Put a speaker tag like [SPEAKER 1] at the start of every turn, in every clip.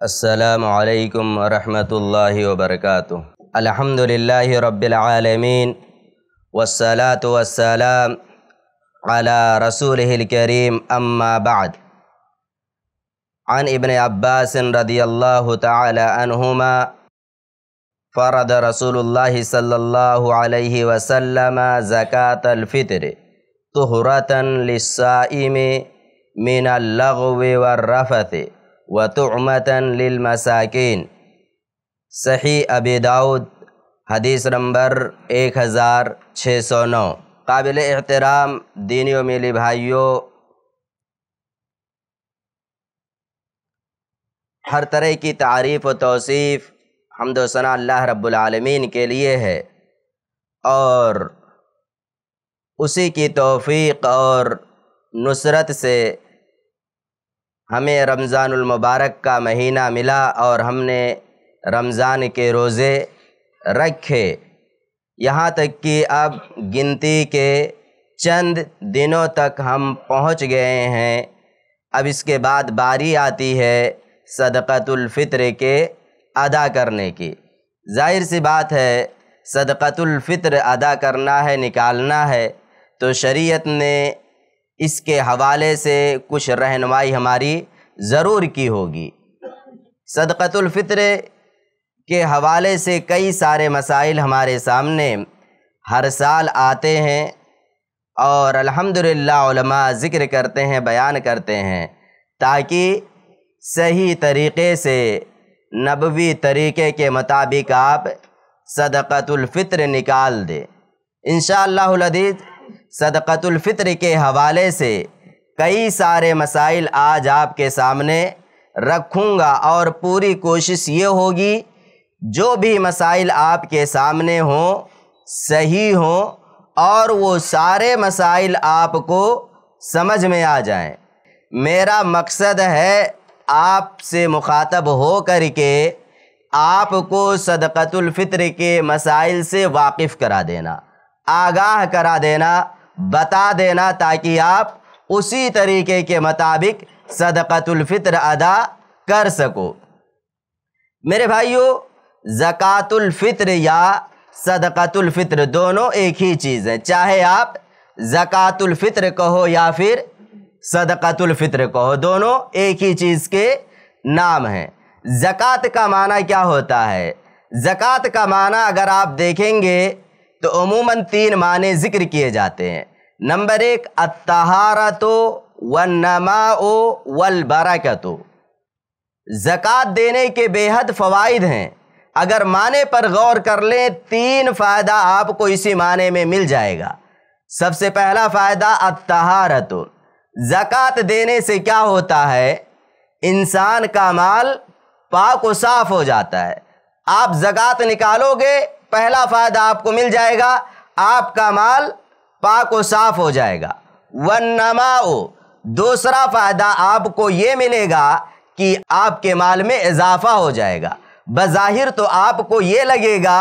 [SPEAKER 1] السلام عليكم ورحمة الله وبركاته الحمد لله رب العالمين والصلاة والسلام على رسوله الكريم أما بعد عن ابن عباس رضي الله تعالى عنهما فرض رسول الله صلى الله عليه وسلم زكاة الفطر طهرة للصائم من اللغو والرفث वतमतन लिलमसाकिन सही अबी दाऊद हदीस नंबर एक हज़ार छः सौ नौ काबिल एहतराम दीनियों मिली भाइयों हर तरह की तारीफ़ व तोसीफ़ हमदोसना अल्लाह रब्बुलमीन के लिए है और उसी की तोफ़ी और नुसरत से हमें रमज़ानुल मुबारक का महीना मिला और हमने रमज़ान के रोज़े रखे यहाँ तक कि अब गिनती के चंद दिनों तक हम पहुँच गए हैं अब इसके बाद बारी आती है सदक़तुल्फ़ित्र के अदा करने की जाहिर सी बात है सदक़तुल्फ़ित्र अदा करना है निकालना है तो शरीयत ने इसके हवाले से कुछ रहनमाई हमारी ज़रूर की होगी सदक़तुल्फ़ितर के हवाले से कई सारे मसाइल हमारे सामने हर साल आते हैं और अल्हम्दुलिल्लाह ज़िक्र करते हैं बयान करते हैं ताकि सही तरीक़े से नबवी तरीक़े के मुताबिक आप सदक़तुल्फ़ितर निकाल दें इन शदीज़ सदक़तुल्फ़ित्र के हवाले से कई सारे मसाइल आज आपके सामने रखूँगा और पूरी कोशिश ये होगी जो भी मसाइल आपके सामने हों सही हों और वो सारे मसाइल आपको समझ में आ जाएं। मेरा मकसद है आपसे मुखातब हो कर के आपको सदक़तुल्फ़ित्र के मसाइल से वाकिफ़ करा देना आगाह करा देना बता देना ताकि आप उसी तरीके के मुताबिक सदक़तुल्फ़ितर अदा कर सको मेरे भाइयों ज़क़़तुल्फ़ितर या सदक़तुल्फ़ितर दोनों एक ही चीज़ है चाहे आप ज़क़़तुल्फ़ितर कहो या फिर सदक़तुल्फ़ितर कहो दोनों एक ही चीज़ के नाम हैं ज़क़़त का माना क्या होता है ज़क़़त का माना अगर आप देखेंगे तो अमूमन तीन माने ज़िक्र किए जाते हैं नंबर एक अतहारा तो व नमा ओ वल बरका तो ज़क़़त देने के बेहद फ़वाद हैं अगर माने पर गौर कर लें तीन फ़ायदा आपको इसी माने में मिल जाएगा सबसे पहला फ़ायदा अतहारत ज़क़़त देने से क्या होता है इंसान का माल पाक व साफ़ हो जाता है आप ज़क़़त निकालोगे पहला फ़ायदा आपको मिल जाएगा आपका माल पाक और साफ हो जाएगा वन नमाओ दूसरा फ़ायदा आपको ये मिलेगा कि आपके माल में इजाफा हो जाएगा बज़ाहिर तो आपको ये लगेगा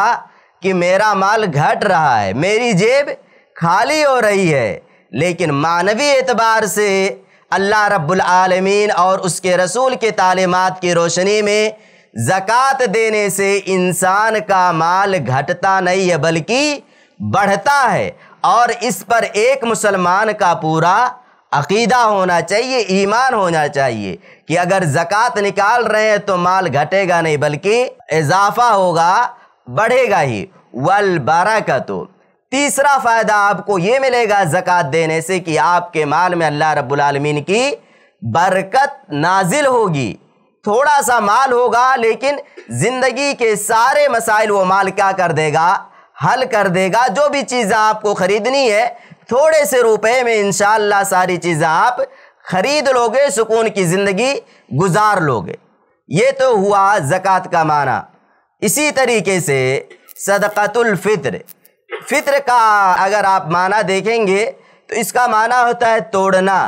[SPEAKER 1] कि मेरा माल घट रहा है मेरी जेब खाली हो रही है लेकिन मानवी एतबार से अल्लाह रब्बुल आलमीन और उसके रसूल के तालीमत की रोशनी में ज़क़़त देने से इंसान का माल घटता नहीं है बल्कि बढ़ता है और इस पर एक मुसलमान का पूरा अकीदा होना चाहिए ईमान होना चाहिए कि अगर ज़क़़त निकाल रहे हैं तो माल घटेगा नहीं बल्कि इजाफा होगा बढ़ेगा ही वल बारह तो तीसरा फ़ायदा आपको ये मिलेगा ज़क़़त देने से कि आपके माल में अल्लाह रब्लमीन की बरकत नाजिल होगी थोड़ा सा माल होगा लेकिन ज़िंदगी के सारे मसाइल वो माल क्या कर देगा हल कर देगा जो भी चीज़ें आपको ख़रीदनी है थोड़े से रुपए में इन सारी चीज़ें आप ख़रीद लोगे सुकून की ज़िंदगी गुजार लोगे ये तो हुआ ज़क़़त का माना इसी तरीके से सदक़तुल्फ़ित्र फ़ित्र का अगर आप माना देखेंगे तो इसका माना होता है तोड़ना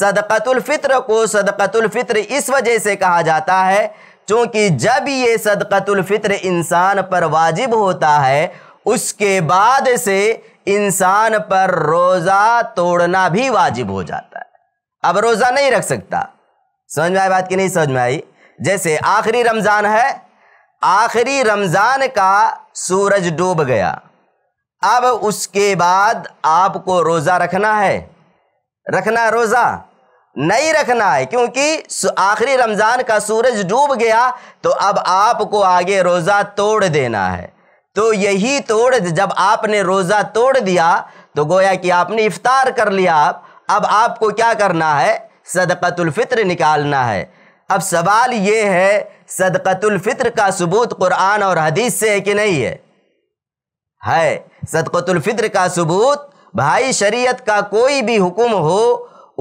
[SPEAKER 1] सदक़तुल्फ़ित्र को सदक़तुल्फ़ित्र इस वजह से कहा जाता है क्योंकि जब ये सदक़तुल्फ़ित्र इंसान पर वाजिब होता है उसके बाद से इंसान पर रोज़ा तोड़ना भी वाजिब हो जाता है अब रोज़ा नहीं रख सकता समझ में आई बात की नहीं समझ में आई जैसे आखिरी रमज़ान है आखिरी रमज़ान का सूरज डूब गया अब उसके बाद आपको रोज़ा रखना है रखना है रोज़ा नहीं रखना है क्योंकि आखिरी रमज़ान का सूरज डूब गया तो अब आपको आगे रोज़ा तोड़ देना है तो यही तोड़ जब आपने रोज़ा तोड़ दिया तो गोया कि आपने इफ्तार कर लिया आप अब आपको क्या करना है सदक़तुल्फ़ित्र निकालना है अब सवाल ये है सदक़तुल्फ़ित्र का सबूत कुरान और हदीस से है कि नहीं है है सदक़तुल्फ़ित्र का सबूत भाई शरीयत का कोई भी हुक्म हो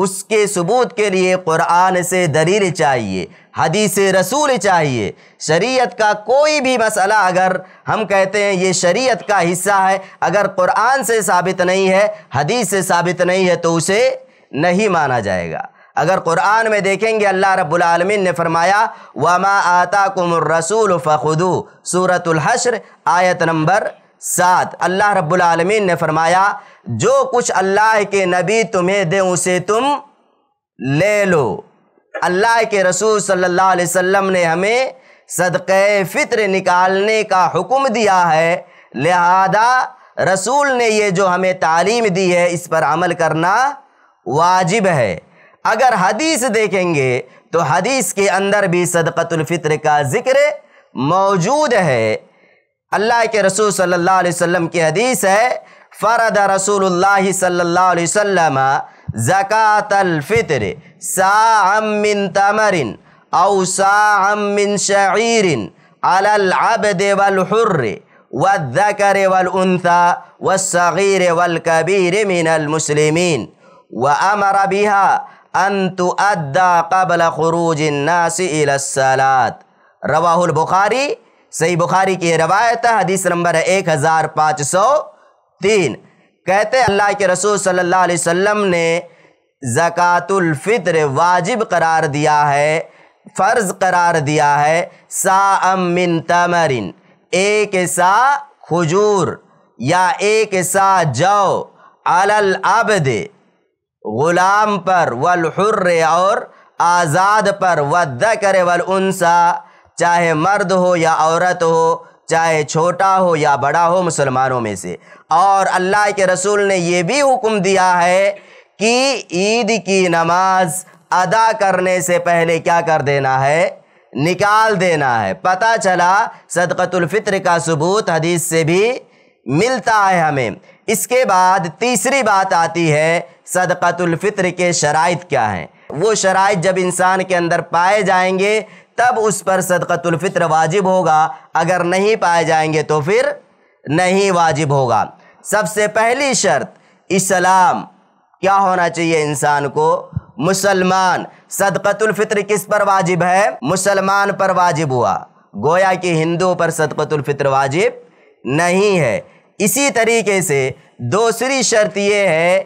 [SPEAKER 1] उसके सबूत के लिए कुरान से दलील चाहिए हदीस रसूल चाहिए शरीयत का कोई भी मसला अगर हम कहते हैं ये शरीयत का हिस्सा है अगर कुरान से साबित नहीं है हदीस से साबित नहीं है तो उसे नहीं माना जाएगा अगर कुरान में देखेंगे अल्लाह रब्लमिन ने फरमाया वमा आता कुमर रसूल फ़ुदू सूरतुल हश्र आयत नंबर सात अल्लाह रब्बुल ने फरमाया जो कुछ अल्लाह के नबी तुम्हें दे उसे तुम ले लो अल्लाह के रसूल सल्लल्लाहु अलैहि वसल्लम ने हमें सदक़ फितर निकालने का हुक्म दिया है लिहाजा रसूल ने ये जो हमें तालीम दी है इस पर अमल करना वाजिब है अगर हदीस देखेंगे तो हदीस के अंदर भी सदक़तुल्फ़ित्र का ज़िक्र मौजूद है अल्लाह के रसूल सल्लल्लाहु अलैहि वसल्लम की हदीस है फ़रद रसूलुल्लाह सल्लल्लाहु अलैहि वसल्लम ज़कात अलफ़ितर साम मिन तमरिन अव साम मिन शरीरिन अलबद वलहुर्र वलकर वलउनथा वलसग़ीर वलकबीर मिन अलमुसलिमीन वअमर बिहा أن تؤدى قبل خروج الناس إلى الصلاة رواه البخاري सही बुखारी की रवायत हदीस नंबर है एक हज़ार पाँच सौ तीन कहते अल्लाह के रसूल सल्लल्लाहु अलैहि वसल्लम ने ज़कातुल फित्र वाजिब करार दिया है फ़र्ज़ करार दिया है सा मिन तमरिन एक सा खजूर या एक सा जौ अलल अबद ग़ुलाम पर वल हुर्र और आज़ाद पर वद करे वल उनसा चाहे मर्द हो या औरत हो चाहे छोटा हो या बड़ा हो मुसलमानों में से और अल्लाह के रसूल ने यह भी हुक्म दिया है कि ईद की नमाज अदा करने से पहले क्या कर देना है निकाल देना है पता चला सदकतुल्फ़ित्र का सबूत हदीस से भी मिलता है हमें इसके बाद तीसरी बात आती है सदकतुल्फ़ित्र के शराइ क्या हैं वो शराइ जब इंसान के अंदर पाए जाएंगे तब उस पर सदक़तुल्फ़ित्र वाजिब होगा अगर नहीं पाए जाएंगे तो फिर नहीं वाजिब होगा सबसे पहली शर्त इस्लाम क्या होना चाहिए इंसान को मुसलमान सदक़तुल्फ़ित्र किस पर वाजिब है मुसलमान पर वाजिब हुआ गोया कि हिंदू पर सदक़तुल्फ़ित्र वाजिब नहीं है इसी तरीके से दूसरी शर्त यह है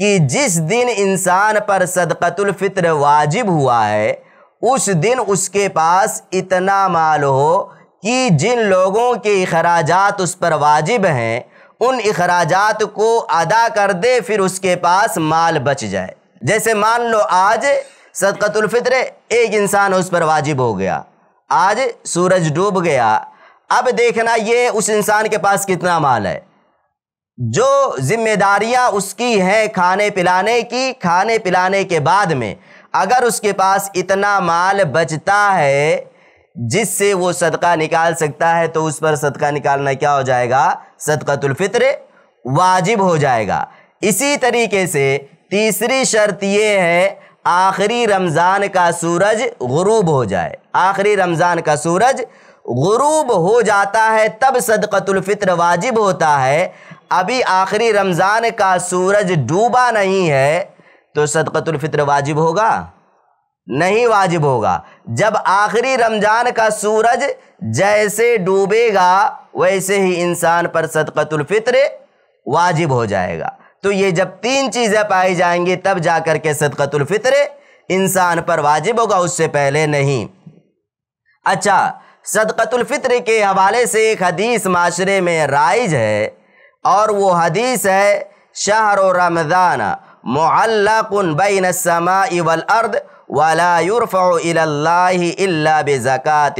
[SPEAKER 1] कि जिस दिन इंसान पर सदक़तुल्फ़ित्र वाजिब हुआ है उस दिन उसके पास इतना माल हो कि जिन लोगों के अखराजात उस पर वाजिब हैं उन अखराजात को अदा कर दे फिर उसके पास माल बच जाए जैसे मान लो आज सदकतुल्फ़ितर एक इंसान उस पर वाजिब हो गया आज सूरज डूब गया अब देखना ये उस इंसान के पास कितना माल है जो जिम्मेदारियां उसकी हैं खाने पिलाने की खाने पिलाने के बाद में अगर उसके पास इतना माल बचता है जिससे वो सदका निकाल सकता है तो उस पर सदका निकालना क्या हो जाएगा सदकतुल्फ़ित्र वाजिब हो जाएगा इसी तरीके से तीसरी शर्त ये है आखिरी रमज़ान का सूरज गुरूब हो जाए आखिरी रमज़ान का सूरज गुरूब हो जाता है तब सदकतुल्फ़ित्र वाजिब होता है अभी आखिरी रमज़ान का सूरज डूबा नहीं है तो सदक़तुल्फ़ित्र वाजिब होगा नहीं वाजिब होगा जब आखिरी रमज़ान का सूरज जैसे डूबेगा वैसे ही इंसान पर सदक़तुल्फ़ित्र वाजिब हो जाएगा तो ये जब तीन चीज़ें पाई जाएंगी तब जा कर के सदक़तुल्फ़ित्र इंसान पर वाजिब होगा उससे पहले नहीं अच्छा सदक़तुल्फ़ित्र के हवाले से एक हदीस माशरे में राइज है और वो हदीस है शाहर रमज़ाना मुअल्लकुन बैन समाई वल अर्द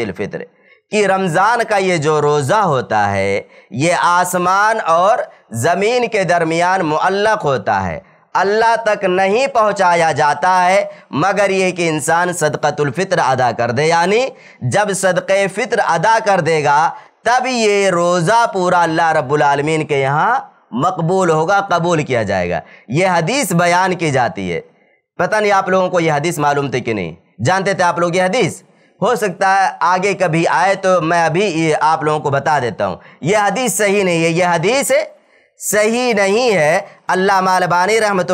[SPEAKER 1] फ़ितर कि रमज़ान का ये जो रोज़ा होता है ये आसमान और ज़मीन के दरमियान मुअल्लक होता है अल्लाह तक नहीं पहुंचाया जाता है मगर ये कि इंसान सदक़तुल्फ़ितर अदा कर दे यानी जब सदक़ फ़ितर अदा कर देगा तब ये रोज़ा पूरा अल्लाह रब्बुल रबालमीन के यहाँ मकबूल होगा कबूल किया जाएगा यह हदीस बयान की जाती है पता नहीं आप लोगों को यह हदीस मालूम थी कि नहीं जानते थे आप लोग यह हदीस हो सकता है आगे कभी आए तो मैं अभी आप लोगों को बता देता हूँ यह हदीस सही नहीं है यह हदीस सही नहीं है अल्लाह मालबानी रहमत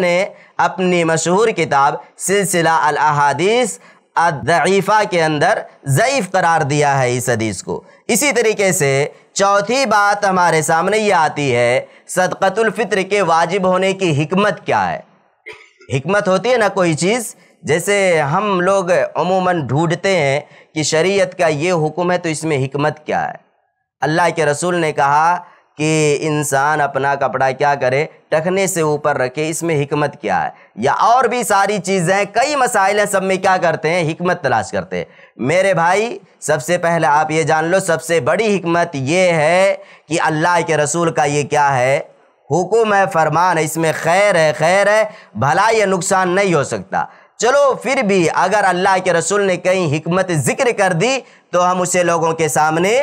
[SPEAKER 1] ने अपनी मशहूर किताब सिलसिला अहादीस अदीफ़ा के अंदर ज़यीफ़ करार दिया है इस हदीस को इसी तरीके से चौथी बात हमारे सामने ये आती है सदक़तुल्फ़ित्र के वाजिब होने की हमत क्या है हमत होती है ना कोई चीज़ जैसे हम लोग अमूमन ढूंढते हैं कि शरीयत का ये हुक्म है तो इसमें हमत क्या है अल्लाह के रसूल ने कहा कि इंसान अपना कपड़ा क्या करे टखने से ऊपर रखे इसमें हिकमत क्या है या और भी सारी चीज़ें कई मसाइल हैं सब में क्या करते हैं हिकमत तलाश करते हैं मेरे भाई सबसे पहले आप ये जान लो सबसे बड़ी हिकमत ये है कि अल्लाह के रसूल का ये क्या है हुकुम है फरमान है इसमें खैर है खैर है भला या नुकसान नहीं हो सकता चलो फिर भी अगर अल्लाह के रसूल ने कहीं हमत ज़िक्र कर दी तो हम उसे लोगों के सामने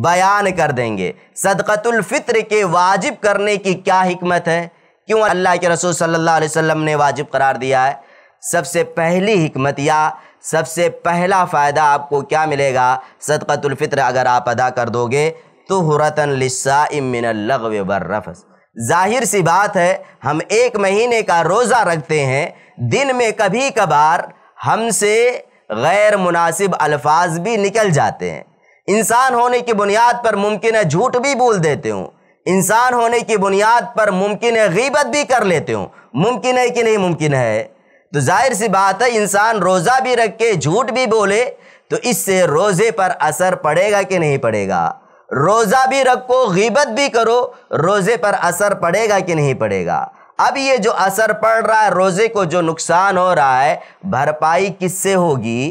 [SPEAKER 1] बयान कर देंगे सदक़तुल्फ़ित्र के वाजिब करने की क्या हमत है क्यों अल्लाह के रसूल सल्लल्लाहु अलैहि वसल्लम ने वाजिब करार दिया है सबसे पहली हमत या सबसे पहला फ़ायदा आपको क्या मिलेगा सदक़तुल्फ़ित्र अगर आप अदा कर दोगे तो हरतन लिस्सा इमिन बर्रफ़स जाहिर सी बात है हम एक महीने का रोज़ा रखते हैं दिन में कभी कभार हमसे गैर मुनासिब अल्फाज भी निकल जाते हैं इंसान होने की बुनियाद पर मुमकिन है झूठ भी बोल देते हो इंसान होने की बुनियाद पर मुमकिन है गीबत भी कर लेते हो मुमकिन है कि नहीं मुमकिन है तो जाहिर सी बात है इंसान रोज़ा भी रख के झूठ भी बोले तो इससे रोज़े पर असर पड़ेगा कि नहीं पड़ेगा रोज़ा भी रखो गीबत भी करो रोज़े पर असर पड़ेगा कि नहीं पड़ेगा अब ये जो असर पड़ रहा है रोज़े को जो नुकसान हो रहा है भरपाई किससे होगी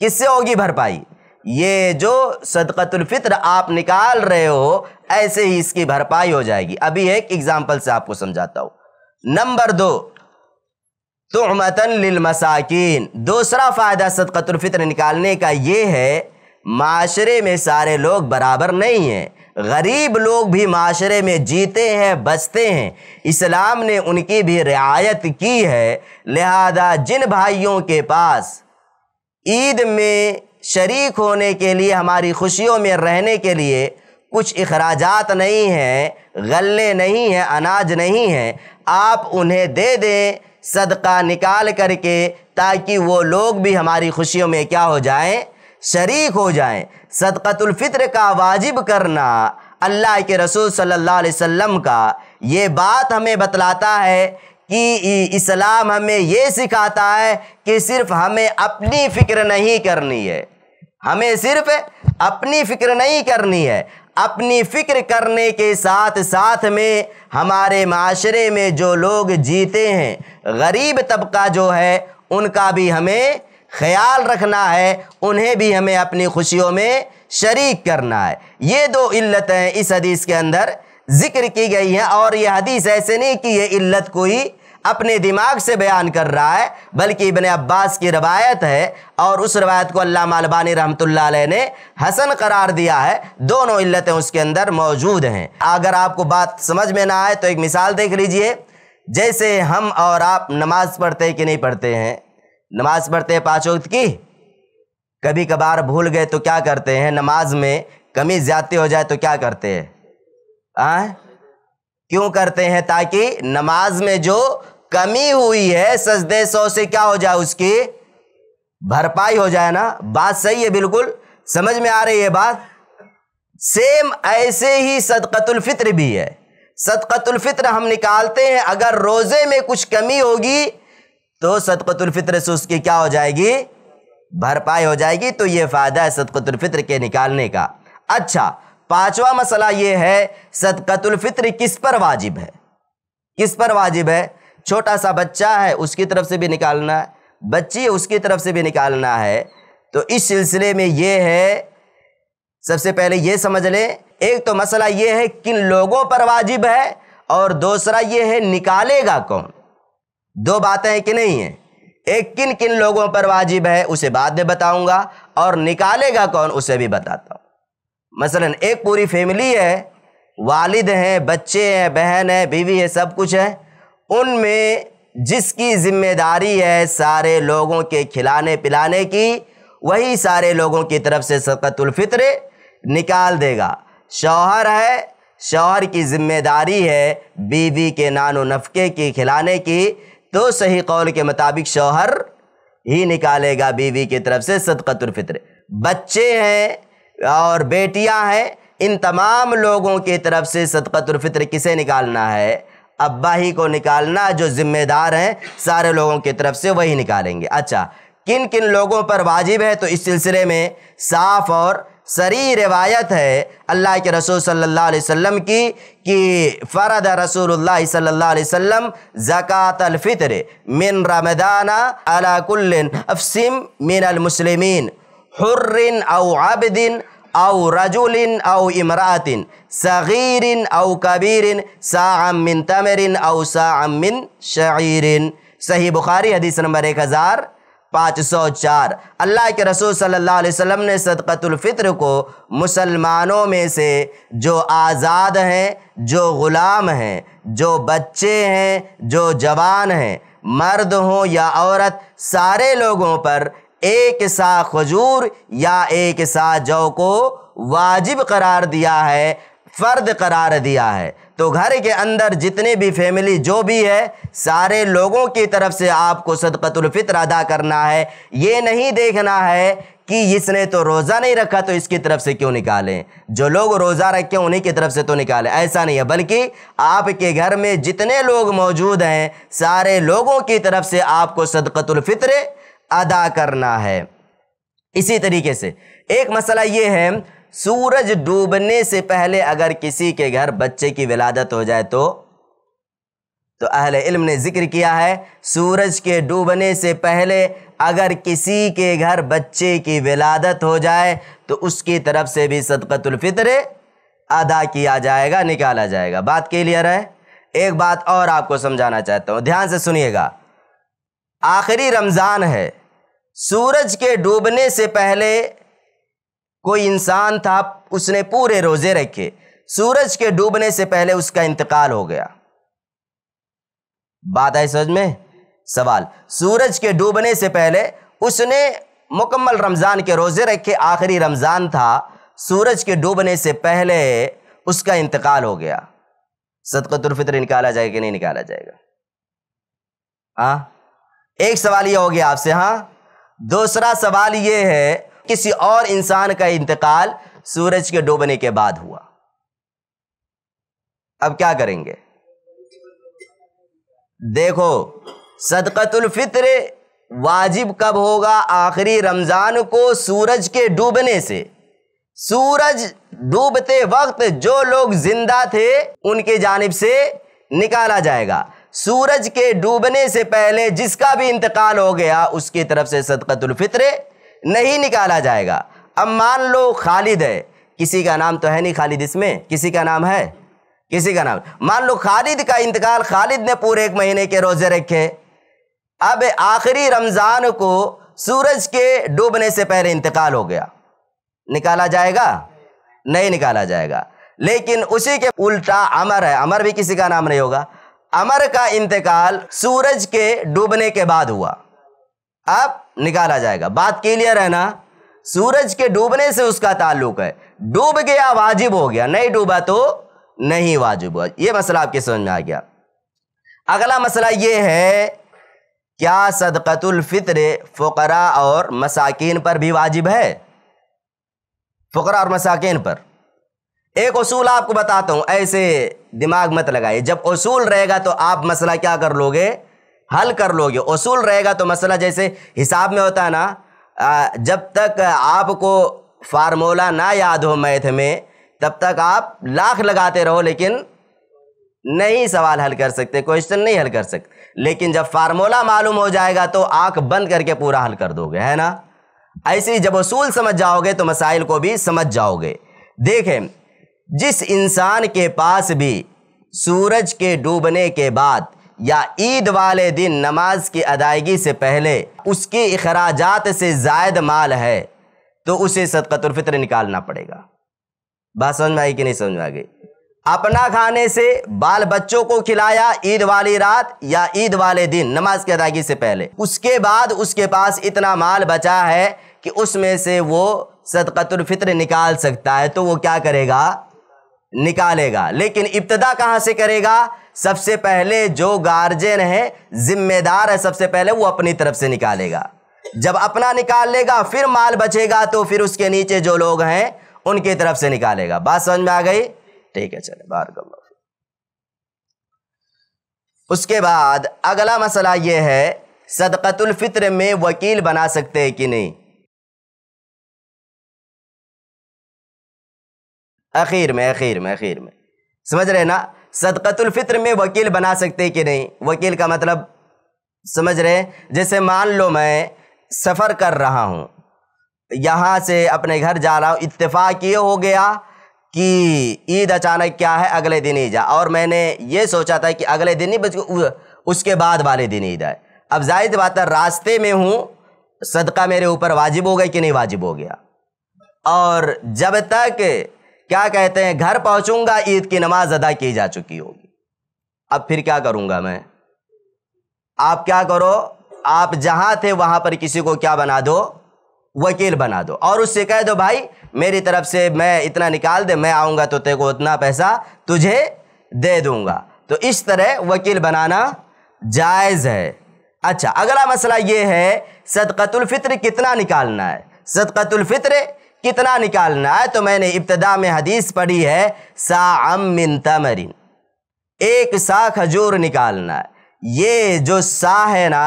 [SPEAKER 1] किससे होगी भरपाई ये जो सदकतुल्फ़ित्र आप निकाल रहे हो ऐसे ही इसकी भरपाई हो जाएगी अभी एक एग्जाम्पल से आपको समझाता हूं नंबर दो मतन लिलमसाकिन दूसरा फ़ायदा सदकतुल्फ़ित्र निकालने का ये है माशरे में सारे लोग बराबर नहीं हैं गरीब लोग भी माशरे में जीते हैं बसते हैं इस्लाम ने उनकी भी रियायत की है लिहाजा जिन भाइयों के पास ईद में शरीक होने के लिए हमारी खुशियों में रहने के लिए कुछ अखराज नहीं हैं गले नहीं हैं अनाज नहीं हैं आप उन्हें दे दें सदका निकाल करके ताकि वो लोग भी हमारी खुशियों में क्या हो जाएं शरीक हो जाएं सदकतुल्फ़ित्र का वाजिब करना अल्लाह के रसूल सल्लल्लाहु अलैहि वसल्लम का ये बात हमें बतलाता है कि इस्लाम हमें ये सिखाता है कि सिर्फ हमें अपनी फिक्र नहीं करनी है हमें सिर्फ अपनी फिक्र नहीं करनी है अपनी फिक्र करने के साथ साथ में हमारे माशरे में जो लोग जीते हैं गरीब तबका जो है उनका भी हमें ख्याल रखना है उन्हें भी हमें अपनी खुशियों में शरीक करना है ये दो इल्लतें इस हदीस के अंदर जिक्र की गई हैं और यह हदीस ऐसे नहीं कि ये इल्लत कोई अपने दिमाग से बयान कर रहा है बल्कि इबन अब्बास की रवायत है और उस रवायत को अल्लाह अलबानी रहमत ने हसन करार दिया है दोनों इल्लतें उसके अंदर मौजूद हैं अगर आपको बात समझ में ना आए तो एक मिसाल देख लीजिए जैसे हम और आप नमाज़ पढ़ते कि नहीं पढ़ते हैं नमाज़ पढ़ते हैं पाँच वक्त की कभी कभार भूल गए तो क्या करते हैं नमाज में कमी ज़्यादा हो जाए तो क्या करते हैं क्यों करते हैं ताकि नमाज में जो कमी हुई है सजदे सौ से क्या हो जाए उसकी भरपाई हो जाए ना बात सही है बिल्कुल समझ में आ रही है बात सेम ऐसे ही सदकतुल फित्र भी है सदकतुल फित्र हम निकालते हैं अगर रोज़े में कुछ कमी होगी तो सदकतुल फित्र से उसकी क्या हो जाएगी भरपाई हो जाएगी तो ये फ़ायदा है सदकतुल फित्र के निकालने का अच्छा पांचवा मसला ये है सदकतुल फित्र किस पर वाजिब है किस पर वाजिब है छोटा सा बच्चा है उसकी तरफ से भी निकालना है बच्ची उसकी तरफ से भी निकालना है तो इस सिलसिले में ये है सबसे पहले ये समझ लें एक तो मसला ये है किन लोगों पर वाजिब है और दूसरा ये है निकालेगा कौन दो बातें हैं कि नहीं है एक किन किन लोगों पर वाजिब है उसे बाद में बताऊंगा और निकालेगा कौन उसे भी बताता हूँ मसलन एक पूरी फैमिली है वालिद हैं बच्चे हैं बहन है बीवी है सब कुछ है उनमें जिसकी जिम्मेदारी है सारे लोगों के खिलाने पिलाने की वही सारे लोगों की तरफ से सदकतुल्फ़ित्र निकाल देगा शौहर है शौहर की जिम्मेदारी है बीवी के नान व नफके की खिलाने की तो सही कौल के मुताबिक शौहर ही निकालेगा बीवी की तरफ से सदकतुल्फ़ित्र बच्चे हैं और बेटियां हैं इन तमाम लोगों की तरफ से सदकतुल्फ़ित्र किसे निकालना है अब्बा ही को निकालना जो जिम्मेदार हैं सारे लोगों की तरफ से वही निकालेंगे अच्छा किन किन लोगों पर वाजिब है तो इस सिलसिले में साफ और सरी रिवायत है अल्लाह के रसूल सल्लल्लाहु अलैहि वसल्लम की कि फ़रद रसूलुल्लाह सल्लल्लाहु अलैहि वसल्लम ज़कात अलफ़ितर मिन रमदाना अलाकुल्लिन अफसिम मिन हुर्रिन अव अव रजुलिन अव इमरातिन सगीरिन अव कबीरिन सामिन तमरिन अव सामिन शरीरिन सही बुखारी हदीस नंबर एक हज़ार पाँच सौ चार अल्लाह के रसूल सल्लल्लाहु अलैहि वसल्लम ने सदकतुल्फ़ित्र को मुसलमानों में से जो आज़ाद हैं जो ग़ुलाम हैं जो बच्चे हैं जो जवान हैं मर्द हों या औरत सारे लोगों पर एक सा खजूर या एक सा जौ को वाजिब करार दिया है फ़र्द करार दिया है तो घर के अंदर जितने भी फैमिली जो भी है सारे लोगों की तरफ से आपको सदकतुल्फ़ितर अदा करना है ये नहीं देखना है कि इसने तो रोज़ा नहीं रखा तो इसकी तरफ से क्यों निकालें जो लोग रोज़ा रखे उन्हीं की तरफ से तो निकालें ऐसा नहीं है बल्कि आपके घर में जितने लोग मौजूद हैं सारे लोगों की तरफ से आपको सदकतुल्फ़ितर अदा करना है इसी तरीके से एक मसला ये है सूरज डूबने से पहले अगर किसी के घर बच्चे की विलादत हो जाए तो तो अहल इल्म ने जिक्र किया है सूरज के डूबने से पहले अगर किसी के घर बच्चे की विलादत हो जाए तो उसकी तरफ से भी सदकतुल्फ़ितर अदा किया जाएगा निकाला जाएगा बात क्लियर है एक बात और आपको समझाना चाहता हूँ ध्यान से सुनिएगा आखिरी रमज़ान है सूरज के डूबने से पहले कोई इंसान था उसने पूरे रोज़े रखे सूरज के डूबने से पहले उसका इंतकाल हो गया बात आई समझ में सवाल सूरज के डूबने से पहले उसने मुकम्मल रमज़ान के रोज़े रखे आखिरी रमज़ान था सूरज के डूबने से पहले उसका इंतकाल हो गया सदकतुलफितर निकाला जाएगा कि नहीं निकाला जाएगा हाँ एक सवाल यह हो गया आपसे हाँ दूसरा सवाल यह है किसी और इंसान का इंतकाल सूरज के डूबने के बाद हुआ अब क्या करेंगे देखो सदकतुल फित्र वाजिब कब होगा आखिरी रमज़ान को सूरज के डूबने से सूरज डूबते वक्त जो लोग जिंदा थे उनके जानब से निकाला जाएगा सूरज के डूबने से पहले जिसका भी इंतकाल हो गया उसकी तरफ से सदकतुल्फ़ित्र नहीं निकाला जाएगा अब मान लो खालिद है किसी का नाम तो है नहीं खालिद इसमें किसी का नाम है किसी का नाम मान लो खालिद का इंतकाल खालिद ने पूरे एक महीने के रोज़े रखे अब आखिरी रमज़ान को सूरज के डूबने से पहले इंतकाल हो गया निकाला जाएगा नहीं निकाला जाएगा लेकिन उसी के उल्टा अमर है अमर भी किसी का नाम नहीं होगा अमर का इंतकाल सूरज के डूबने के बाद हुआ अब निकाला जाएगा बात क्लियर है ना सूरज के डूबने से उसका ताल्लुक है डूब गया वाजिब हो गया नहीं डूबा तो नहीं वाजिब हुआ यह मसला आपके समझ में आ गया अगला मसला यह है क्या फितर फकरा और मसाकिन पर भी वाजिब है फकरा और मसाकिन पर एक असूल आपको बताता हूँ ऐसे दिमाग मत लगाइए जब असूल रहेगा तो आप मसला क्या कर लोगे हल कर लोगे असूल रहेगा तो मसला जैसे हिसाब में होता है ना जब तक आपको फार्मूला ना याद हो मैथ में तब तक आप लाख लगाते रहो लेकिन नहीं सवाल हल कर सकते क्वेश्चन नहीं हल कर सकते लेकिन जब फार्मूला मालूम हो जाएगा तो आंख बंद करके पूरा हल कर दोगे है ना ऐसे ही जब असूल समझ जाओगे तो मसाइल को भी समझ जाओगे देखें जिस इंसान के पास भी सूरज के डूबने के बाद या ईद वाले दिन नमाज की अदायगी से पहले उसके अखराज से जायद माल है तो उसे सदकतुलफ़ितर निकालना पड़ेगा बात समझ में आई कि नहीं समझ में आ गई अपना खाने से बाल बच्चों को खिलाया ईद वाली रात या ईद वाले दिन नमाज की अदायगी से पहले उसके बाद उसके पास इतना माल बचा है कि उसमें से वो सदकतुलफ़ितर निकाल सकता है तो वो क्या करेगा निकालेगा लेकिन इब्तदा कहाँ से करेगा सबसे पहले जो गार्जियन है जिम्मेदार है सबसे पहले वो अपनी तरफ से निकालेगा जब अपना निकाल लेगा फिर माल बचेगा तो फिर उसके नीचे जो लोग हैं उनकी तरफ से निकालेगा बात समझ में आ गई ठीक है चले बार उसके बाद अगला मसला ये है सदकतुल फित्र में वकील बना सकते हैं कि नहीं अखीर में अखीर में अखीर में समझ रहे ना सदकतुलफ़ितर में वकील बना सकते कि नहीं वकील का मतलब समझ रहे जैसे मान लो मैं सफ़र कर रहा हूँ यहाँ से अपने घर जा रहा हूँ इतफाक़ ये हो गया कि ईद अचानक क्या है अगले दिन ईद और मैंने ये सोचा था कि अगले दिन ही बल्कि उसके बाद वाले दिन ईद आए अब जाहिर बात है रास्ते में हूँ सदका मेरे ऊपर वाजिब हो गया कि नहीं वाजिब हो गया और जब तक क्या कहते हैं घर पहुंचूंगा ईद की नमाज अदा की जा चुकी होगी अब फिर क्या करूंगा मैं आप क्या करो आप जहां थे वहां पर किसी को क्या बना दो वकील बना दो और उससे कह दो भाई मेरी तरफ से मैं इतना निकाल दे मैं आऊंगा तो तेरे को उतना पैसा तुझे दे दूंगा तो इस तरह वकील बनाना जायज़ है अच्छा अगला मसला यह है सदकतुल फित्र कितना निकालना है सदकतुल्फ़ित्र कितना निकालना है तो मैंने इब्तदा में हदीस पढ़ी है साम मिन तमरिन एक सा खजूर निकालना है ये जो सा है ना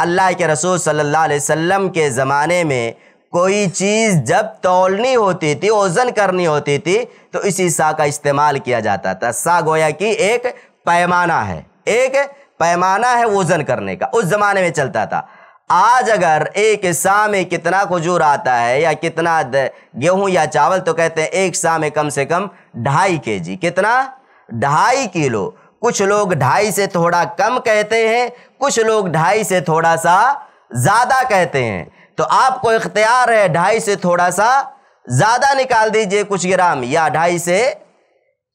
[SPEAKER 1] अल्लाह के रसूल सल्लल्लाहु अलैहि वसल्लम के ज़माने में कोई चीज़ जब तोलनी होती थी वज़न करनी होती थी तो इसी सा का इस्तेमाल किया जाता था सा गोया कि एक पैमाना है एक पैमाना है वज़न करने का उस ज़माने में चलता था आज अगर एक शाह में कितना खजूर आता है या कितना गेहूं या चावल तो कहते हैं एक शाह में कम से कम ढाई के जी कितना ढाई किलो कुछ लोग ढाई से थोड़ा कम कहते हैं कुछ लोग ढाई से थोड़ा सा ज़्यादा कहते हैं तो आपको इख्तियार है ढाई से थोड़ा सा ज़्यादा निकाल दीजिए कुछ ग्राम या ढाई से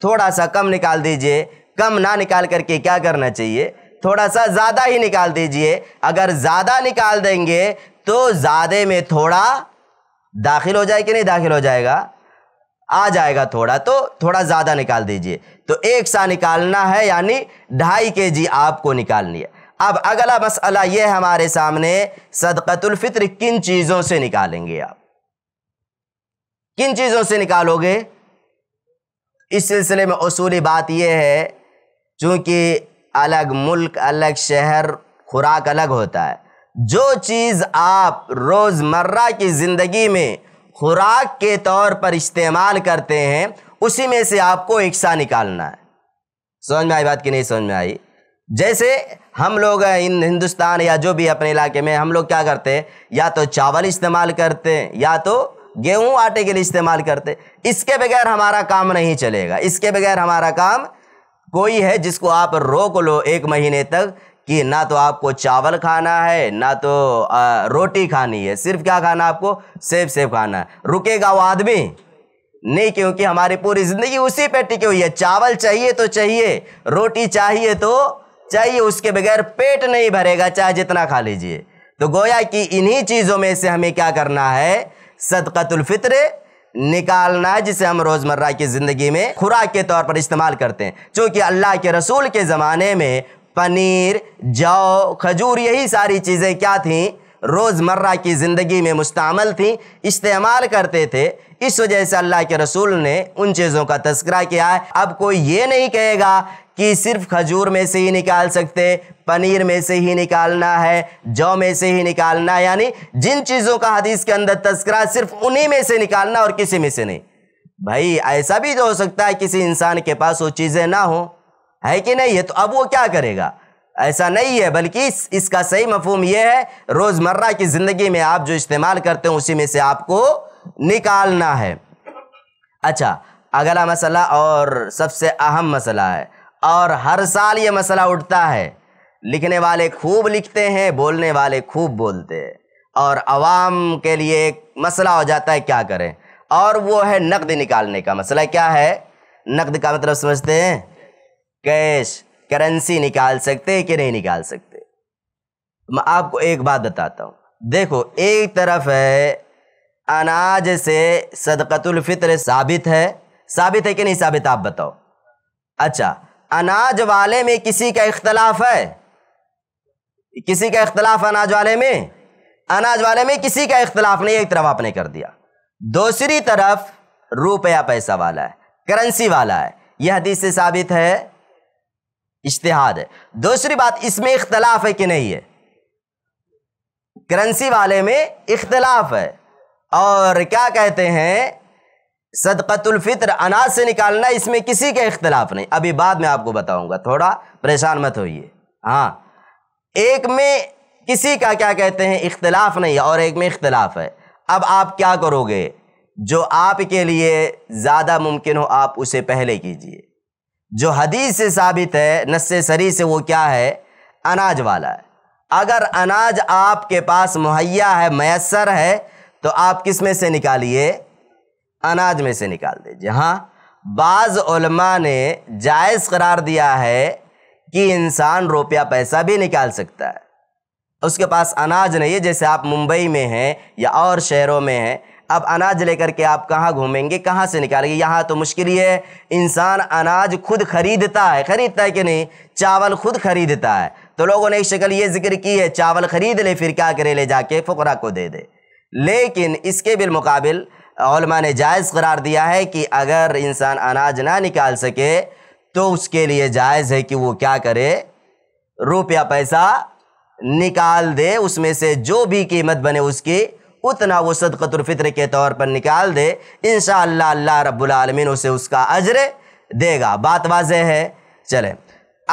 [SPEAKER 1] थोड़ा सा कम निकाल दीजिए कम ना निकाल करके क्या करना चाहिए थोड़ा सा ज़्यादा ही निकाल दीजिए अगर ज़्यादा निकाल देंगे तो ज़्यादा में थोड़ा दाखिल हो जाए कि नहीं दाखिल हो जाएगा आ जाएगा थोड़ा तो थोड़ा ज़्यादा निकाल दीजिए तो एक सा निकालना है यानी ढाई के जी आपको निकालनी है अब अगला मसला ये हमारे सामने सदकतुल्फ़ित्र किन चीज़ों से निकालेंगे आप किन चीज़ों से निकालोगे इस सिलसिले में असूली बात यह है चूँकि अलग मुल्क अलग शहर खुराक अलग होता है जो चीज़ आप रोज़मर्रा की ज़िंदगी में खुराक के तौर पर इस्तेमाल करते हैं उसी में से आपको सा निकालना है समझ में आई बात की नहीं समझ में आई जैसे हम लोग इन हिंदुस्तान या जो भी अपने इलाके में हम लोग क्या करते हैं या तो चावल इस्तेमाल करते हैं या तो गेहूं आटे के लिए इस्तेमाल करते इसके बगैर हमारा काम नहीं चलेगा इसके बगैर हमारा काम कोई है जिसको आप रोक लो एक महीने तक कि ना तो आपको चावल खाना है ना तो आ, रोटी खानी है सिर्फ क्या खाना आपको सेब सेब खाना है रुकेगा वो आदमी नहीं क्योंकि हमारी पूरी ज़िंदगी उसी पे टिकी हुई है चावल चाहिए तो चाहिए रोटी चाहिए तो चाहिए उसके बगैर पेट नहीं भरेगा चाहे जितना खा लीजिए तो गोया कि इन्हीं चीज़ों में से हमें क्या करना है सदकतुल्फ़ित्र निकालना है जिसे हम रोज़मर्रा की ज़िंदगी में खुराक के तौर पर इस्तेमाल करते हैं चूँकि अल्लाह के रसूल के ज़माने में पनीर जौ खजूर यही सारी चीज़ें क्या थी रोज़मर्रा की ज़िंदगी में मुस्तमल थी इस्तेमाल करते थे इस वजह से अल्लाह के रसूल ने उन चीज़ों का तस्करा किया है अब कोई ये नहीं कहेगा कि सिर्फ खजूर में से ही निकाल सकते पनीर में से ही निकालना है जौ में से ही निकालना यानी जिन चीज़ों का हदीस के अंदर तस्करा सिर्फ उन्हीं में से निकालना और किसी में से नहीं भाई ऐसा भी तो हो सकता है किसी इंसान के पास वो चीज़ें ना हो है कि नहीं है तो अब वो क्या करेगा ऐसा नहीं है बल्कि इस, इसका सही मफहम यह है रोज़मर्रा की ज़िंदगी में आप जो इस्तेमाल करते हैं उसी में से आपको निकालना है अच्छा अगला मसला और सबसे अहम मसला है और हर साल ये मसला उठता है लिखने वाले खूब लिखते हैं बोलने वाले खूब बोलते हैं और आवाम के लिए एक मसला हो जाता है क्या करें और वो है नकद निकालने का मसला क्या है नकद का मतलब समझते हैं कैश करेंसी निकाल सकते कि नहीं निकाल सकते मैं आपको एक बात बताता हूँ देखो एक तरफ है अनाज से सदकतुल्फितर साबित है साबित है कि नहीं साबित आप बताओ अच्छा अनाज वाले में किसी का इख्तलाफ है किसी का इख्तलाफ अनाज वाले में अनाज वाले में किसी का इख्तलाफ नहीं एक तरफ आपने कर दिया दूसरी तरफ रुपया पैसा वाला है करेंसी वाला है यह हदीस से साबित है इश्तिहाद है दूसरी बात इसमें इख्तलाफ है कि नहीं है करेंसी वाले में इख्तलाफ है और क्या कहते हैं सदकतुल्फित्र अनाज से निकालना इसमें किसी का इख्तलाफ नहीं अभी बाद में आपको बताऊंगा थोड़ा परेशान मत होइए हाँ एक में किसी का क्या कहते हैं इख्तलाफ नहीं और एक में इख्तलाफ है अब आप क्या करोगे जो आपके लिए ज़्यादा मुमकिन हो आप उसे पहले कीजिए जो हदीस से साबित है नस् सरी से वो क्या है अनाज वाला है अगर अनाज आपके पास मुहैया है मैसर है तो आप किस में से निकालिए अनाज में से निकाल दीजिए हाँ बाज़ ने जायज़ करार दिया है कि इंसान रुपया पैसा भी निकाल सकता है उसके पास अनाज नहीं है जैसे आप मुंबई में हैं या और शहरों में हैं अब अनाज लेकर के आप कहाँ घूमेंगे कहाँ से निकालेंगे यहाँ तो मुश्किल ही है इंसान अनाज खुद खरीदता है खरीदता है कि नहीं चावल खुद खरीदता है तो लोगों ने एक शक्ल ये जिक्र की है चावल खरीद ले फिर क्या करे ले जाके फ़करा को दे दे लेकिन इसके बिलमुकाबिल ने जायज़ करार दिया है कि अगर इंसान अनाज ना निकाल सके तो उसके लिए जायज़ है कि वो क्या करे रुपया पैसा निकाल दे उसमें से जो भी कीमत बने उसकी उतना वो सदक़तुलफ़ितर के तौर पर निकाल दे इन अल्लाह रब्लमिन उसे उसका अजर देगा बात वाज है चले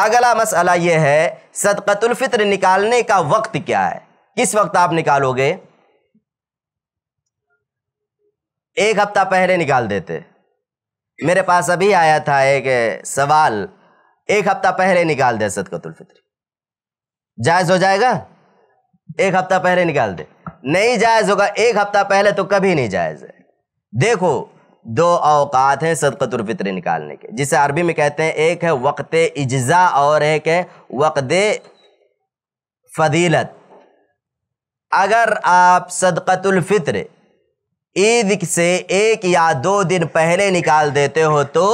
[SPEAKER 1] अगला मसला ये है सदक़तुलफ़ितर निकालने का वक्त क्या है किस वक्त आप निकालोगे एक हफ्ता पहले निकाल देते मेरे पास अभी आया था एक सवाल एक हफ्ता पहले निकाल दे सदक़तुलफ़ितर जायज़ हो जाएगा एक हफ्ता पहले निकाल दे नहीं जायज़ होगा एक हफ्ता पहले तो कभी नहीं जायज़ है देखो दो अवकात हैं सदक़तुलफ़ितर निकालने के जिसे अरबी में कहते हैं एक है वक्त इज्ज़ा और एक है वक़्त फदीलत अगर आप सदक़तुलफ़ितर ईद से एक या दो दिन पहले निकाल देते हो तो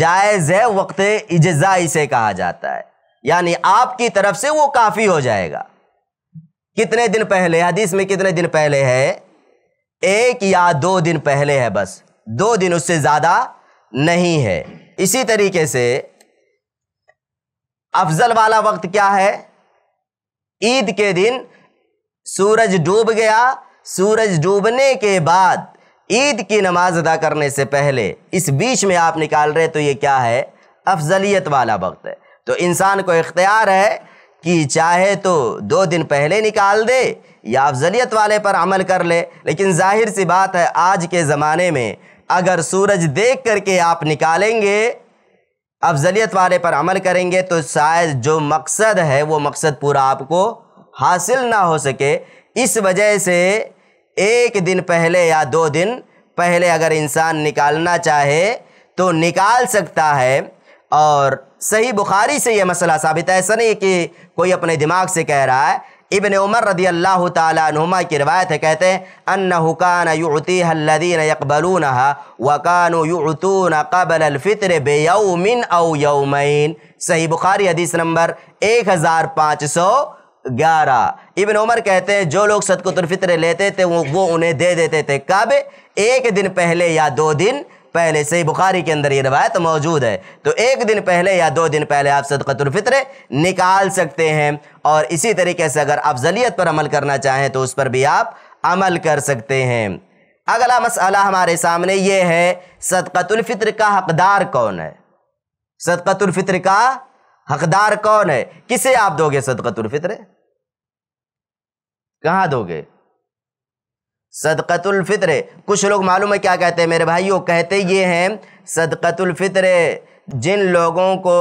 [SPEAKER 1] जायज़ है वक्त इज्ज़ा इसे कहा जाता है यानी आपकी तरफ से वो काफ़ी हो जाएगा कितने दिन पहले हदीस में कितने दिन पहले है एक या दो दिन पहले है बस दो दिन उससे ज़्यादा नहीं है इसी तरीके से अफजल वाला वक्त क्या है ईद के दिन सूरज डूब गया सूरज डूबने के बाद ईद की नमाज अदा करने से पहले इस बीच में आप निकाल रहे तो ये क्या है अफजलियत वाला वक्त है तो इंसान को इख्तियार है कि चाहे तो दो दिन पहले निकाल दे या अफजलियत वाले पर अमल कर ले लेकिन जाहिर सी बात है आज के ज़माने में अगर सूरज देख करके आप निकालेंगे अफजलियत वाले पर अमल करेंगे तो शायद जो मकसद है वो मकसद पूरा आपको हासिल ना हो सके इस वजह से एक दिन पहले या दो दिन पहले अगर इंसान निकालना चाहे तो निकाल सकता है और सही बुखारी से यह मसला साबित है ऐसा नहीं कि कोई अपने दिमाग से कह रहा है इबन उमर रदी अल्लाह तुमा की रवायत है कहते हैं अन हुकान युती वकान युतून कबल बेयमिन सही बुखारी हदीस नंबर एक हज़ार पाँच सौ ग्यारह इबन उमर कहते हैं जो लोग सदकुतुलफ़ितर लेते थे वो वो उन्हें दे देते थे कब एक दिन पहले या दो दिन पहले सही बुखारी के अंदर ये रवायत मौजूद है तो एक दिन पहले या दो दिन पहले आप सदकतुलफ़ितर निकाल सकते हैं और इसी तरीके से अगर अफजलियत पर अमल करना चाहें तो उस पर भी आप अमल कर सकते हैं अगला मसला हमारे सामने ये है सदक़तुल्फ़ित्र का हकदार कौन है सदक़तुल्फ़ित्र का हकदार कौन है किसे आप दोगे सदकतुलफ़ितर कहाँ दोगे सदक़तुल्फ़ितर कुछ लोग मालूम है क्या कहते हैं मेरे भाइयों कहते ये हैं सदक़तुल्फ़ितर जिन लोगों को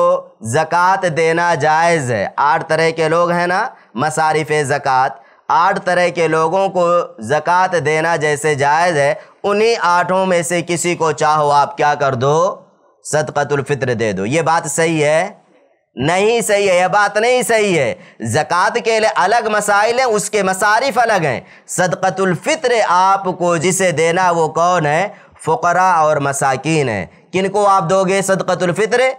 [SPEAKER 1] ज़क़़त देना जायज़ है आठ तरह के लोग हैं ना मसारिफ़ ज़क़़त आठ तरह के लोगों को ज़क़़त देना जैसे जायज़ है उन्हीं आठों में से किसी को चाहो आप क्या कर दो सदक़तुल्फ़ितर दे दो ये बात सही है नहीं सही है यह बात नहीं सही है ज़क़़त के लिए अलग मसाइल हैं उसके मसारिफ अलग हैं सदक़तुल्फ़ित्र आपको जिसे देना वो कौन है फ़ुकरा और मसाकिन है किनको आप दोगे सदक़तुल्फ़ित्र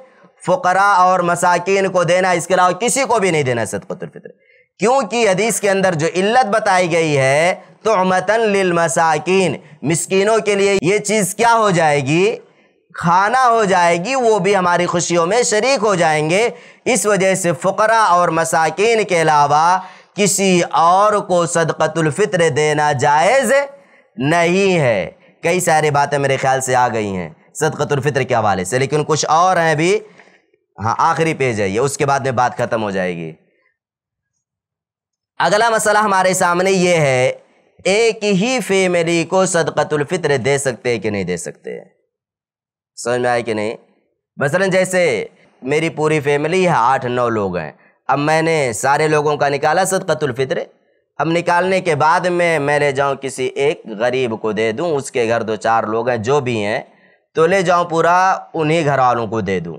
[SPEAKER 1] फ़ुकरा और मसाकिन को देना इसके अलावा किसी को भी नहीं देना सदक़तुल्फ़ित्र क्योंकि हदीस के अंदर जो इल्लत बताई गई है तो मतन लिल मस्किनों के लिए ये चीज़ क्या हो जाएगी खाना हो जाएगी वो भी हमारी खुशियों में शरीक हो जाएंगे इस वजह से फ़करा और मसाकिन के अलावा किसी और को सदक़तुल्फ़ितर देना जायज़ नहीं है कई सारी बातें मेरे ख्याल से आ गई हैं सदक़तुल्फ़ितर के हवाले से लेकिन कुछ और हैं भी हाँ आखिरी पेज है ये उसके बाद में बात ख़त्म हो जाएगी अगला मसला हमारे सामने ये है एक ही फैमिली को सदक़तुल्फ़ितर दे सकते हैं कि नहीं दे सकते हैं समझ में आए कि नहीं मसल जैसे मेरी पूरी फैमिली है आठ नौ लोग हैं अब मैंने सारे लोगों का निकाला सदकतुलफ़ितर अब निकालने के बाद में मैं ले जाऊँ किसी एक गरीब को दे दूँ उसके घर दो चार लोग हैं जो भी हैं तो ले जाऊँ पूरा उन्हीं घर वालों को दे दूँ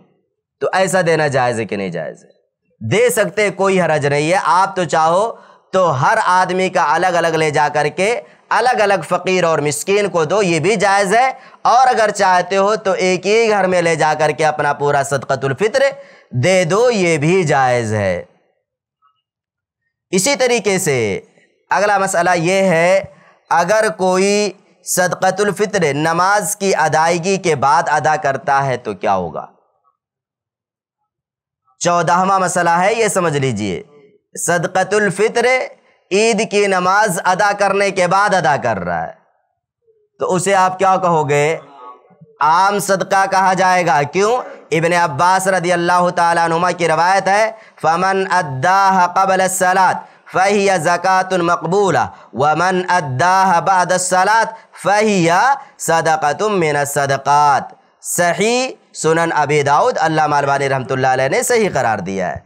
[SPEAKER 1] तो ऐसा देना जायज़ है कि नहीं जायज़ है दे सकते कोई हरज नहीं है आप तो चाहो तो हर आदमी का अलग अलग ले जा करके अलग अलग फ़कीर और मिस्किन को दो ये भी जायज़ है और अगर चाहते हो तो एक ही घर में ले जा कर के अपना पूरा सदक़तुल्फ़ित्र दे दो ये भी जायज़ है इसी तरीके से अगला मसला ये है अगर कोई सदक़तुल्फ़ित्र नमाज की अदायगी के बाद अदा करता है तो क्या होगा चौदहवा मसला है ये समझ लीजिए सदक़तुल्फ़ित्र ईद की नमाज अदा करने के बाद अदा कर रहा है तो उसे आप क्या कहोगे आम सदका कहा जाएगा क्यों इबन अब्बास रदी अल्लाह तुमा की रवायत है फमन अद्दाह कबल सलात फ़हिया ज़क़ातुल मकबूला वमन अद्दाह सलात फ़हिया तुम मिन सदक़ात सही सुनन अबी दाऊद अल्लाह मालवानी रहमतुल्लाह ने सही करार दिया है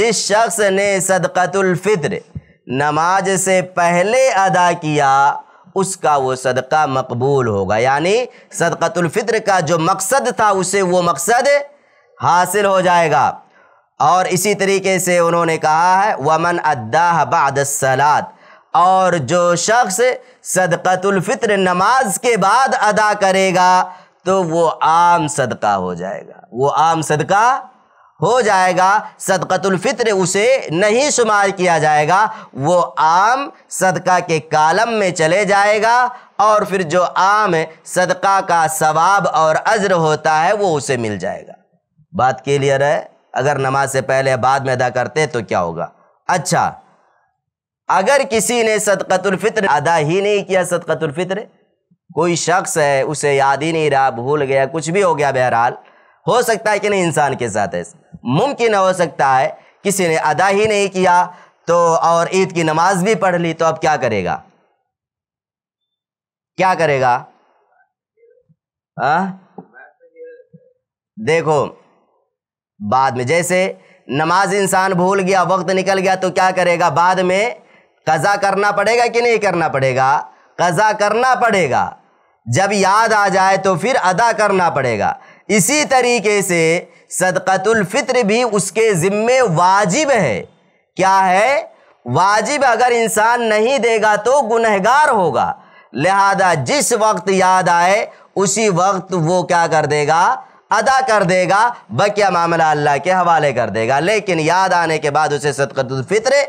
[SPEAKER 1] जिस शख्स ने सदक़तुल फ़ित्र नमाज से पहले अदा किया उसका वो सदका मकबूल होगा यानी सदकतुल्फितर का जो मकसद था उसे वो मकसद हासिल हो जाएगा और इसी तरीके से उन्होंने कहा है वमन अद्दाह बादसलात और जो शख्स सदकतुल्फ़ित्र नमाज के बाद अदा करेगा तो वो आम सदका हो जाएगा वो आम सदका हो जाएगा सदक़तुल्फ़ित्र उसे नहीं शुमार किया जाएगा वो आम सदका के कालम में चले जाएगा और फिर जो आम सदका का सवाब और अज्र होता है वो उसे मिल जाएगा बात क्लियर है अगर नमाज से पहले बाद में अदा करते तो क्या होगा अच्छा अगर किसी ने सदक़तुल्फ़ित्र अदा ही नहीं किया सदक़तुल्फ़ित्र कोई शख्स है उसे याद ही नहीं रहा भूल गया कुछ भी हो गया बहरहाल हो सकता है कि नहीं इंसान के साथ ऐसा मुमकिन हो सकता है किसी ने अदा ही नहीं किया तो और ईद की नमाज भी पढ़ ली तो अब क्या करेगा क्या करेगा आ? हाँ? देखो बाद में जैसे नमाज इंसान भूल गया वक्त निकल गया तो क्या करेगा बाद में कज़ा करना पड़ेगा कि नहीं करना पड़ेगा कज़ा करना पड़ेगा जब याद आ जाए तो फिर अदा करना पड़ेगा इसी तरीके से सदक़तुल्फ़ित्र भी उसके ज़िम्मे वाजिब है क्या है वाजिब अगर इंसान नहीं देगा तो गुनहगार होगा लिहाजा जिस वक्त याद आए उसी वक्त वो क्या कर देगा अदा कर देगा बकिया मामला अल्लाह के हवाले कर देगा लेकिन याद आने के बाद उसे सदक़तुल्फ़ित्र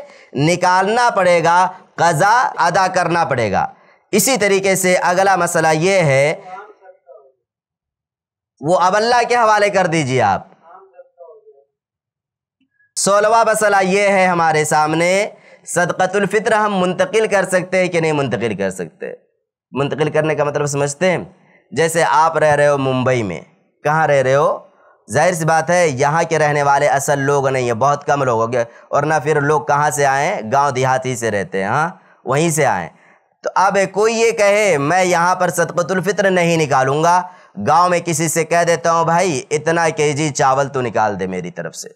[SPEAKER 1] निकालना पड़ेगा कज़ा अदा करना पड़ेगा इसी तरीके से अगला मसला ये है वो अब अल्लाह के हवाले कर दीजिए आप सोलवा मसला ये है हमारे सामने सदकतुल्फ़ितर हम मुंतकिल कर सकते हैं कि नहीं मुंतकिल कर सकते मुंतकिल करने का मतलब समझते हैं जैसे आप रह रहे हो मुंबई में कहाँ रह रहे हो जाहिर सी बात है यहाँ के रहने वाले असल लोग नहीं है बहुत कम लोग हो गए और ना फिर लोग कहाँ से आए गांव देहात ही से रहते हैं हाँ वहीं से आए तो अब कोई ये कहे मैं यहाँ पर सदकतुल्फ़ितर नहीं निकालूंगा गांव में किसी से कह देता हूं भाई इतना के जी चावल तो निकाल दे मेरी तरफ से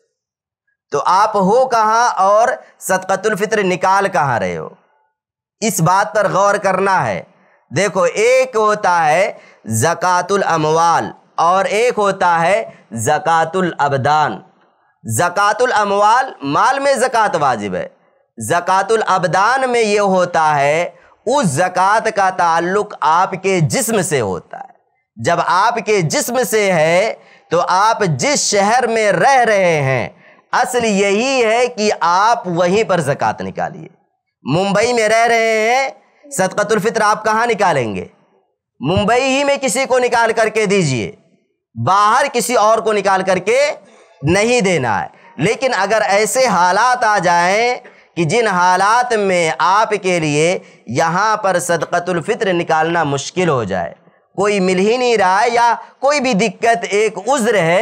[SPEAKER 1] तो आप हो कहाँ और सदकतुल निकाल कहाँ रहे हो इस बात पर गौर करना है देखो एक होता है जक़ातुल अमवाल और एक होता है जक़ातुल अबदान जक़ातुल अमवाल माल में जक़ात वाजिब है जकातुल अबदान में यह होता है उस जक़़ात का ताल्लुक आपके जिस्म से होता है जब आपके जिस्म से है तो आप जिस शहर में रह रहे हैं असल यही है कि आप वहीं पर ज़क़़त निकालिए मुंबई में रह रहे हैं सदकतुल्फ़ित्र आप कहाँ निकालेंगे मुंबई ही में किसी को निकाल करके दीजिए बाहर किसी और को निकाल करके नहीं देना है लेकिन अगर ऐसे हालात आ जाएं कि जिन हालात में आपके लिए यहाँ पर सदकतुल्फ़ित्र निकालना मुश्किल हो जाए कोई मिल ही नहीं रहा है या कोई भी दिक्कत एक उज़्र है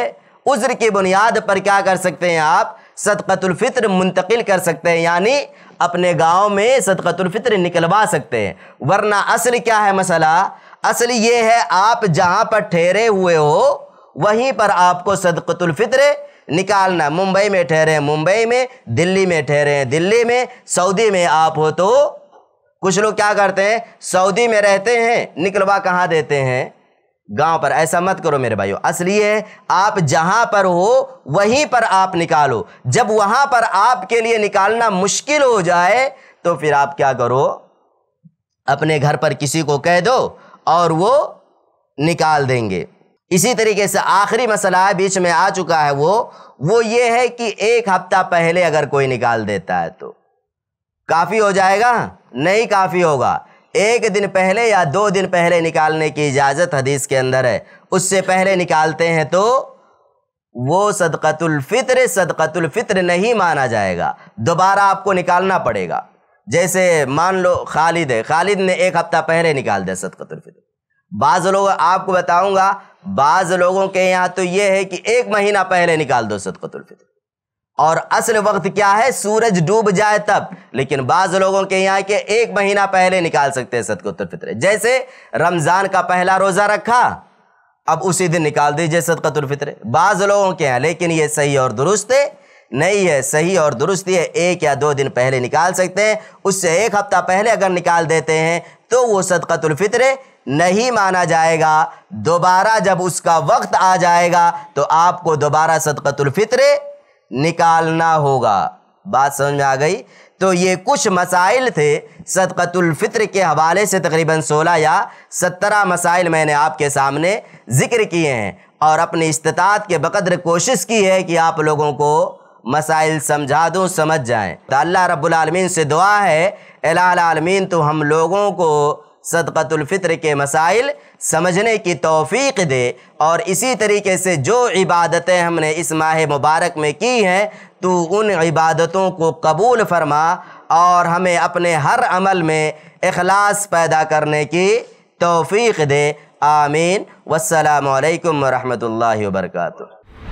[SPEAKER 1] उज़्र के बुनियाद पर क्या कर सकते हैं आप सदक़तुल्फ़ित्र मुंतकिल कर सकते हैं यानी अपने गांव में सदक़तुल्फ़ित्र निकलवा सकते हैं वरना असल क्या है मसला असल ये है आप जहां पर ठहरे हुए हो वहीं पर आपको सदक़तुल्फ़ित्र निकालना मुंबई में ठहरे हैं मुंबई में दिल्ली में ठहरे हैं दिल्ली में सऊदी में आप हो तो कुछ लोग क्या करते हैं सऊदी में रहते हैं निकलवा कहाँ देते हैं गांव पर ऐसा मत करो मेरे भाइयों असली है आप जहां पर हो वहीं पर आप निकालो जब वहां पर आपके लिए निकालना मुश्किल हो जाए तो फिर आप क्या करो अपने घर पर किसी को कह दो और वो निकाल देंगे इसी तरीके से आखिरी मसला बीच में आ चुका है वो वो ये है कि एक हफ्ता पहले अगर कोई निकाल देता है तो काफ़ी हो जाएगा नहीं काफ़ी होगा एक दिन पहले या दो दिन पहले निकालने की इजाज़त हदीस के अंदर है उससे पहले निकालते हैं तो वो सदकतुल्फ़ित्र सदकतुल्फ़ित्र नहीं माना जाएगा दोबारा आपको निकालना पड़ेगा जैसे मान लो खालिद है खालिद ने एक हफ्ता पहले निकाल दिया सदकतुल्फ़ित्र बाज़ लोग आपको बताऊंगा बाज़ लोगों के यहाँ तो ये है कि एक महीना पहले निकाल दो सदकतुल्फ़ित्र और असल वक्त क्या है सूरज डूब जाए तब लेकिन बाज लोगों के यहाँ के एक महीना पहले निकाल सकते हैं सदकुतर फितर जैसे रमज़ान का पहला रोज़ा रखा अब उसी दिन निकाल दीजिए सदकतुल फितर बाज लोगों के यहाँ लेकिन ये सही और दुरुस्त नहीं है सही और दुरुस्ती है एक या दो दिन पहले निकाल सकते हैं उससे एक हफ्ता पहले अगर निकाल देते हैं तो वो सदकतुल फितर नहीं माना जाएगा दोबारा जब उसका वक्त आ जाएगा तो आपको दोबारा सदकतुल फितर निकालना होगा बात समझ में आ गई तो ये कुछ मसाइल थे सदक़तुल्फ़ित्र के हवाले से तकरीबन 16 या 17 मसाइल मैंने आपके सामने ज़िक्र किए हैं और अपनी इस्तात के बक़द्र कोशिश की है कि आप लोगों को मसाइल समझा दूँ समझ जाएँ तो अल्लाह रब्बुल रबालमीन से दुआ है अलामीन तो हम लोगों को सदक़तुलफ़ितर के मसाइल समझने की तोफ़ी दे और इसी तरीके से जो इबादतें हमने इस माह मुबारक में की हैं तो उन इबादतों को कबूल फरमा और हमें अपने हर अमल में अखलास पैदा करने की तोफ़ी दे आमीन वालकम वरहमल वर्का